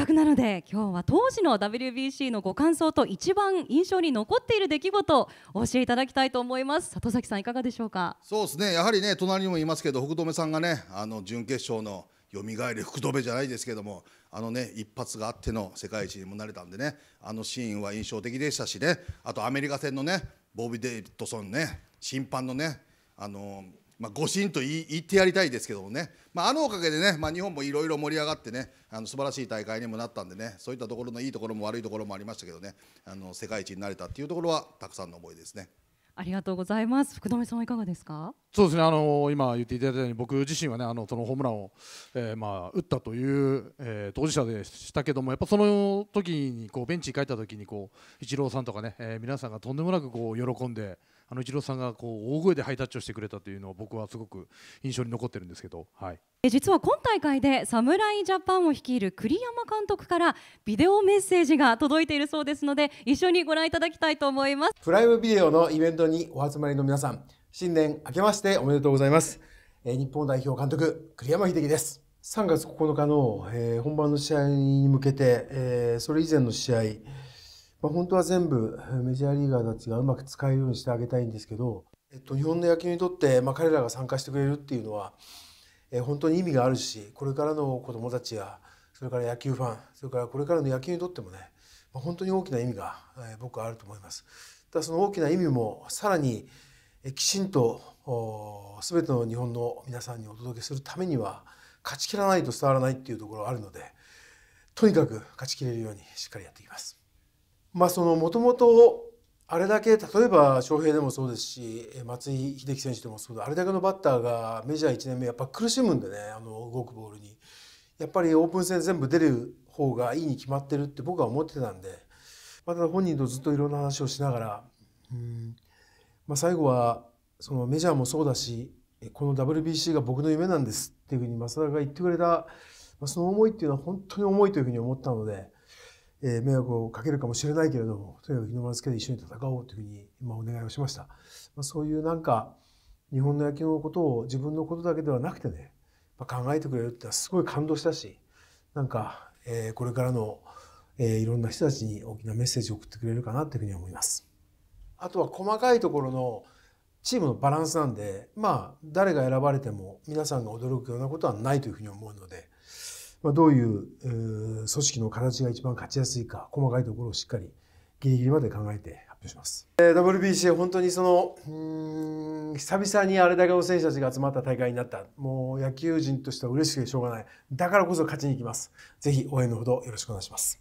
かくなので今日は当時の WBC のご感想と一番印象に残っている出来事をお教えいただきたいと思います里崎さんいかがでしょうかそうですねやはりね隣にもいますけど福留さんがねあの準決勝のよみがえり福留じゃないですけどもあのね一発があっての世界一にもなれたんでねあのシーンは印象的でしたしねあとアメリカ戦のねボビー・デイビッドソンね審判のねあのまあ、誤しんと言ってやりたいですけどもね、まあ、あのおかげでね、まあ、日本もいろいろ盛り上がってねあの素晴らしい大会にもなったんでねそういったところのいいところも悪いところもありましたけどねあの世界一になれたっていうところはたくさんの思いですね。ありがとうございます。福留さんはいかがですか。そうですね。あの今言っていただいたように僕自身はねあのそのホームランを、えー、まあ打ったという、えー、当事者でしたけどもやっぱその時にこうベンチに帰った時にこう一郎さんとかね、えー、皆さんがとんでもなくこう喜んで。あの一郎さんがこう大声でハイタッチをしてくれたというのは僕はすごく印象に残ってるんですけど、はい、実は今大会で侍ジャパンを率いる栗山監督からビデオメッセージが届いているそうですので一緒にご覧いただきたいと思いますプライムビデオのイベントにお集まりの皆さん新年明けましておめでとうございます、えー、日本代表監督栗山英樹です3月9日の、えー、本番の試合に向けて、えー、それ以前の試合まあ、本当は全部メジャーリーガーたちがうまく使えるようにしてあげたいんですけど、えっと、日本の野球にとって、まあ、彼らが参加してくれるっていうのは、え本当に意味があるしこれからの子どもたちやそれから野球ファンそれからこれからの野球にとってもね、まあ、本当に大きな意味が、え僕はあると思います。ただその大きな意味もさらにきちんと全ての日本の皆さんにお届けするためには勝ち切らないと伝わらないっていうところがあるのでとにかく勝ち切れるようにしっかりやっていきます。まあそのもともとあれだけ例えば翔平でもそうですし松井秀喜選手でもそうだあれだけのバッターがメジャー1年目やっぱ苦しむんでねあの動くボールにやっぱりオープン戦全部出る方がいいに決まってるって僕は思ってたんで、また本人とずっといろんな話をしながらうん、まあ、最後はそのメジャーもそうだしこの WBC が僕の夢なんですっていうふうに増田が言ってくれた、まあ、その思いっていうのは本当に重いというふうに思ったので。え迷惑をかけるかもしれないけれども、とにかく日の丸つけて一緒に戦おうというふうに、今お願いをしました。まあ、そういうなんか、日本の野球のことを自分のことだけではなくてね、まあ、考えてくれるってすごい感動したし、なんか、えこれからの、えいろんな人たちに大きなメッセージを送ってくれるかなというふうに思います。あとは細かいところのチームのバランスなんで、まあ、誰が選ばれても皆さんが驚くようなことはないというふうに思うので、まあ、どういう組織の形が一番勝ちやすいか、細かいところをしっかりギリギリまで考えて発表します。WBC、本当にその、うん、久々にあれだけの選手たちが集まった大会になった。もう野球人としては嬉しくてしょうがない。だからこそ勝ちに行きます。ぜひ応援のほどよろしくお願いします。